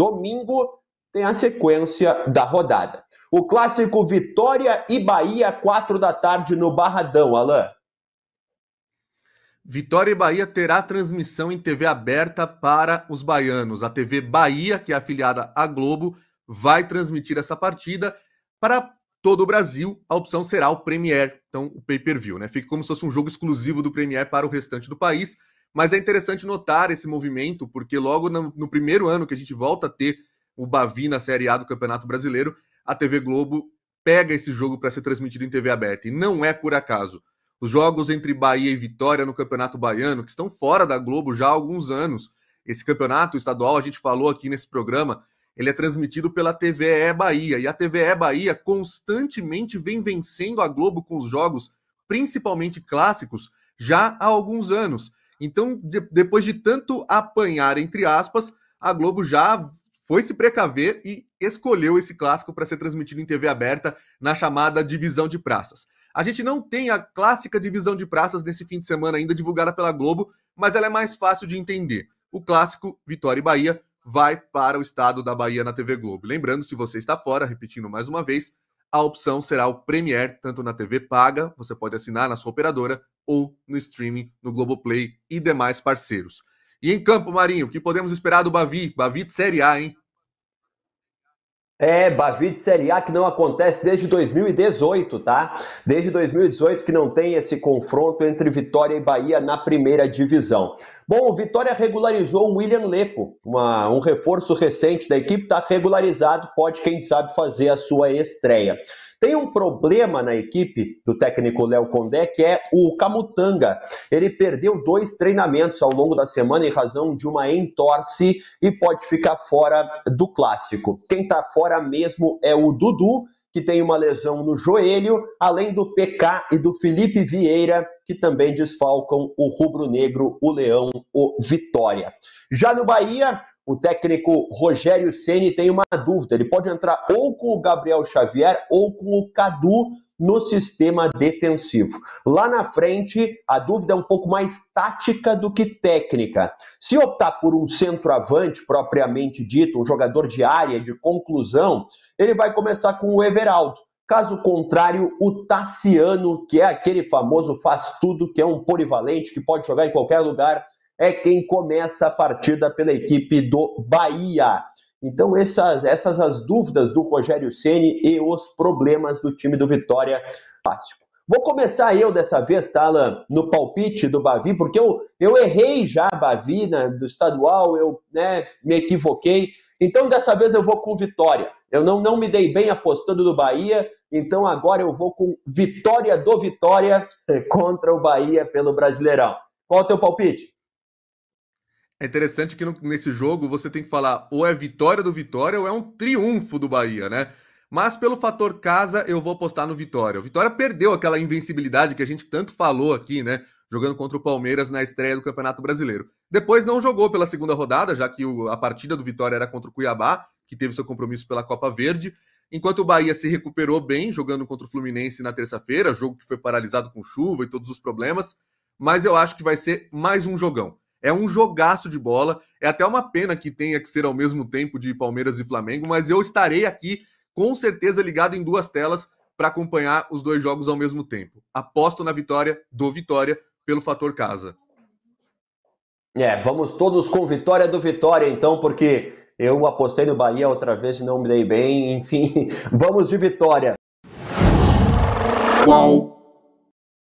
domingo tem a sequência da rodada. O clássico Vitória e Bahia, quatro da tarde no Barradão, Alain. Vitória e Bahia terá transmissão em TV aberta para os baianos. A TV Bahia, que é afiliada à Globo, vai transmitir essa partida para todo o Brasil. A opção será o Premier, então o pay-per-view, né? Fica como se fosse um jogo exclusivo do Premier para o restante do país. Mas é interessante notar esse movimento, porque logo no, no primeiro ano que a gente volta a ter o Bavi na Série A do Campeonato Brasileiro, a TV Globo pega esse jogo para ser transmitido em TV aberta. E não é por acaso. Os jogos entre Bahia e Vitória no Campeonato Baiano, que estão fora da Globo já há alguns anos. Esse campeonato estadual, a gente falou aqui nesse programa, ele é transmitido pela TVE Bahia. E a TVE Bahia constantemente vem vencendo a Globo com os jogos, principalmente clássicos, já há alguns anos. Então, de, depois de tanto apanhar, entre aspas, a Globo já foi se precaver e escolheu esse clássico para ser transmitido em TV aberta na chamada divisão de praças. A gente não tem a clássica divisão de praças nesse fim de semana ainda divulgada pela Globo, mas ela é mais fácil de entender. O clássico Vitória e Bahia vai para o estado da Bahia na TV Globo. Lembrando, se você está fora, repetindo mais uma vez, a opção será o Premier, tanto na TV paga, você pode assinar na sua operadora, ou no streaming, no Globoplay e demais parceiros. E em campo, Marinho, o que podemos esperar do Bavi? Bavi de Série A, hein? É, Bavi de Série A que não acontece desde 2018, tá? Desde 2018 que não tem esse confronto entre Vitória e Bahia na primeira divisão. Bom, o Vitória regularizou o William Lepo, uma, um reforço recente da equipe, está regularizado, pode, quem sabe, fazer a sua estreia. Tem um problema na equipe do técnico Léo Condé, que é o Camutanga. Ele perdeu dois treinamentos ao longo da semana em razão de uma entorse e pode ficar fora do clássico. Quem está fora mesmo é o Dudu que tem uma lesão no joelho, além do PK e do Felipe Vieira, que também desfalcam o rubro-negro, o Leão, o Vitória. Já no Bahia, o técnico Rogério Ceni tem uma dúvida. Ele pode entrar ou com o Gabriel Xavier ou com o Cadu no sistema defensivo. Lá na frente, a dúvida é um pouco mais tática do que técnica. Se optar por um centroavante propriamente dito, um jogador de área, de conclusão, ele vai começar com o Everaldo. Caso contrário, o Tassiano, que é aquele famoso faz tudo, que é um polivalente, que pode jogar em qualquer lugar, é quem começa a partida pela equipe do Bahia. Então, essas, essas as dúvidas do Rogério Ceni e os problemas do time do Vitória Vou começar eu dessa vez, tá, Alan, no palpite do Bavi, porque eu, eu errei já Bavi né, do estadual, eu né, me equivoquei. Então, dessa vez eu vou com Vitória. Eu não, não me dei bem apostando no Bahia, então agora eu vou com Vitória do Vitória contra o Bahia pelo Brasileirão. Qual é o teu palpite? É interessante que no, nesse jogo você tem que falar ou é vitória do Vitória ou é um triunfo do Bahia, né? Mas pelo fator casa, eu vou apostar no Vitória. O Vitória perdeu aquela invencibilidade que a gente tanto falou aqui, né? Jogando contra o Palmeiras na estreia do Campeonato Brasileiro. Depois não jogou pela segunda rodada, já que o, a partida do Vitória era contra o Cuiabá, que teve seu compromisso pela Copa Verde. Enquanto o Bahia se recuperou bem, jogando contra o Fluminense na terça-feira, jogo que foi paralisado com chuva e todos os problemas. Mas eu acho que vai ser mais um jogão. É um jogaço de bola. É até uma pena que tenha que ser ao mesmo tempo de Palmeiras e Flamengo, mas eu estarei aqui com certeza ligado em duas telas para acompanhar os dois jogos ao mesmo tempo. Aposto na vitória do Vitória pelo fator casa. É, vamos todos com vitória do Vitória, então, porque eu apostei no Bahia outra vez e não me dei bem. Enfim, vamos de vitória. Qual?